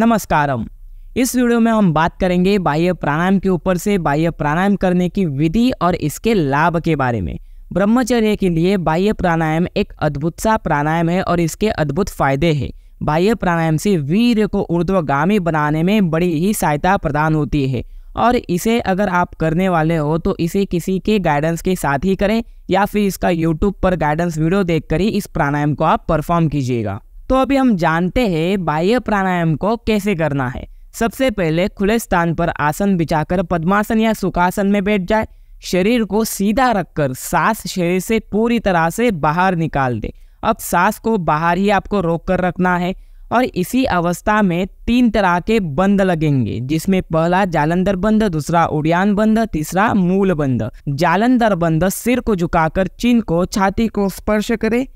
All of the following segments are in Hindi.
नमस्कारम इस वीडियो में हम बात करेंगे बाह्य प्राणायाम के ऊपर से बाह्य प्राणायाम करने की विधि और इसके लाभ के बारे में ब्रह्मचर्य के लिए बाह्य प्राणायाम एक अद्भुत सा प्राणायाम है और इसके अद्भुत फायदे हैं बाह्य प्राणायाम से वीर को ऊर्ध्वगामी बनाने में बड़ी ही सहायता प्रदान होती है और इसे अगर आप करने वाले हो तो इसे किसी के गाइडेंस के साथ ही करें या फिर इसका यूट्यूब पर गाइडेंस वीडियो देखकर ही इस प्राणायाम को आप परफॉर्म कीजिएगा तो अभी हम जानते हैं बाह्य प्राणायाम को कैसे करना है सबसे पहले खुले स्थान पर आसन बिछाकर पद्मासन या सुखासन में बैठ जाए शरीर को सीधा रखकर सांस शरीर से पूरी तरह से बाहर निकाल दे अब सांस को बाहर ही आपको रोक कर रखना है और इसी अवस्था में तीन तरह के बंद लगेंगे जिसमें पहला जालंधर बंद दूसरा उड़ियान बंद तीसरा मूल बंद जालंधर बंद सिर को झुकाकर चिन्ह को छाती को स्पर्श करे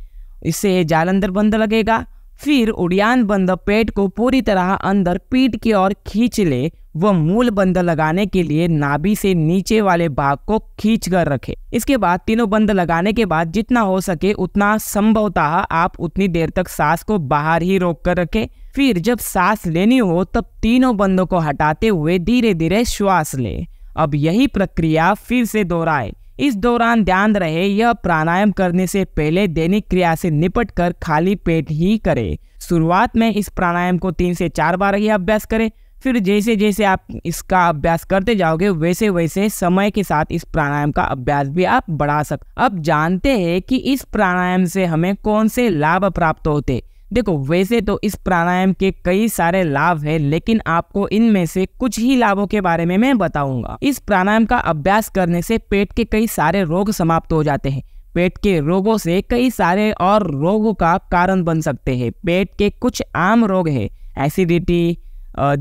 इससे जालंधर बंद लगेगा फिर उड़ियान बंद पेट को पूरी तरह अंदर पीठ की ओर खींच ले व मूल बंद लगाने के लिए नाभि से नीचे वाले भाग को खींच कर रखे इसके बाद तीनों बंद लगाने के बाद जितना हो सके उतना संभवतः आप उतनी देर तक सांस को बाहर ही रोक कर रखे फिर जब सांस लेनी हो तब तीनों बंदों को हटाते हुए धीरे धीरे श्वास ले अब यही प्रक्रिया फिर से दोहराए इस दौरान ध्यान रहे यह प्राणायाम करने से पहले दैनिक क्रिया से निपट कर खाली पेट ही करें शुरुआत में इस प्राणायाम को तीन से चार बार ही अभ्यास करें फिर जैसे जैसे आप इसका अभ्यास करते जाओगे वैसे वैसे समय के साथ इस प्राणायाम का अभ्यास भी आप बढ़ा सकते अब जानते हैं कि इस प्राणायाम से हमें कौन से लाभ प्राप्त होते हैं देखो वैसे तो इस प्राणायाम के कई सारे लाभ है लेकिन आपको इनमें से कुछ ही लाभों के बारे में मैं बताऊंगा इस प्राणायाम का अभ्यास करने से पेट के कई सारे रोग समाप्त हो जाते हैं पेट के रोगों से कई सारे और रोगों का कारण बन सकते हैं पेट के कुछ आम रोग है एसिडिटी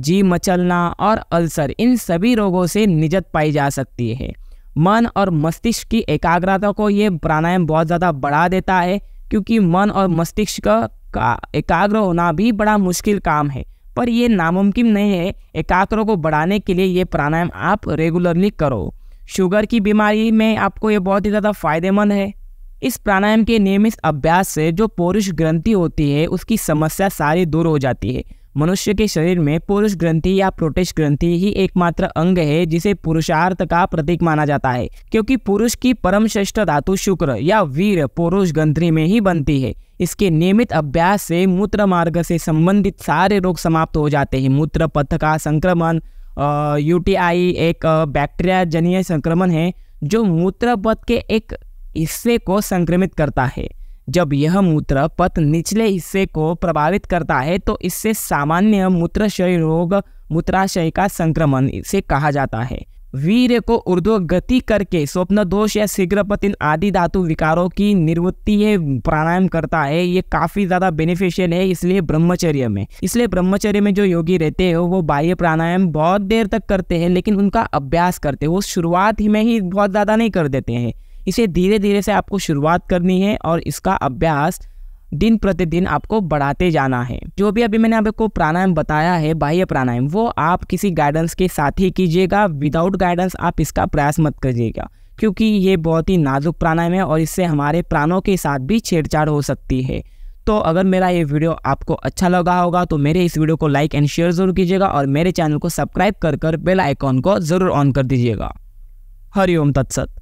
जी मचलना और अल्सर इन सभी रोगों से निजत पाई जा सकती है मन और मस्तिष्क की एकाग्रता को ये प्राणायाम बहुत ज़्यादा बढ़ा देता है क्योंकि मन और मस्तिष्क का एकाग्र होना भी बड़ा मुश्किल काम है पर यह नामुमकिन नहीं है एकाग्र को बढ़ाने के लिए ये प्राणायाम आप रेगुलरली करो शुगर की बीमारी में आपको ये बहुत ही ज़्यादा फायदेमंद है इस प्राणायाम के नियमित अभ्यास से जो पौरुष ग्रंथि होती है उसकी समस्या सारी दूर हो जाती है मनुष्य के शरीर में पुरुष ग्रंथि या प्रोटेश ग्रंथि ही एकमात्र अंग है जिसे पुरुषार्थ का प्रतीक माना जाता है क्योंकि पुरुष की परम श्रेष्ठ धातु शुक्र या वीर पुरुष ग्रंथि में ही बनती है इसके नियमित अभ्यास से मूत्र मार्ग से संबंधित सारे रोग समाप्त हो जाते हैं मूत्र पथ का संक्रमण यूटीआई एक बैक्टीरिया जनीय संक्रमण है जो मूत्र पथ के एक हिस्से को संक्रमित करता है जब यह मूत्र पथ निचले हिस्से को प्रभावित करता है तो इससे सामान्य मूत्राशय रोग मूत्राशय का संक्रमण से कहा जाता है वीर को ऊर्ध्व गति करके स्वप्न दोष या शीघ्रपतिन आदि धातु विकारों की निवृत्ति ये प्राणायाम करता है ये काफ़ी ज़्यादा बेनिफिशियल है इसलिए ब्रह्मचर्य में इसलिए ब्रह्मचर्य में जो योगी रहते हैं वो बाह्य प्राणायाम बहुत देर तक करते हैं लेकिन उनका अभ्यास करते हैं वो शुरुआत ही में ही बहुत ज़्यादा नहीं कर देते हैं इसे धीरे धीरे से आपको शुरुआत करनी है और इसका अभ्यास दिन प्रतिदिन आपको बढ़ाते जाना है जो भी अभी मैंने आपको प्राणायाम बताया है बाह्य प्राणायाम वो आप किसी गाइडेंस के साथ ही कीजिएगा विदाउट गाइडेंस आप इसका प्रयास मत करिएगा क्योंकि ये बहुत ही नाजुक प्राणायाम है और इससे हमारे प्राणों के साथ भी छेड़छाड़ हो सकती है तो अगर मेरा ये वीडियो आपको अच्छा लगा होगा तो मेरे इस वीडियो को लाइक एंड शेयर ज़रूर कीजिएगा और मेरे चैनल को सब्सक्राइब कर कर बेल आइकॉन को ज़रूर ऑन कर दीजिएगा हरिओम तत्सत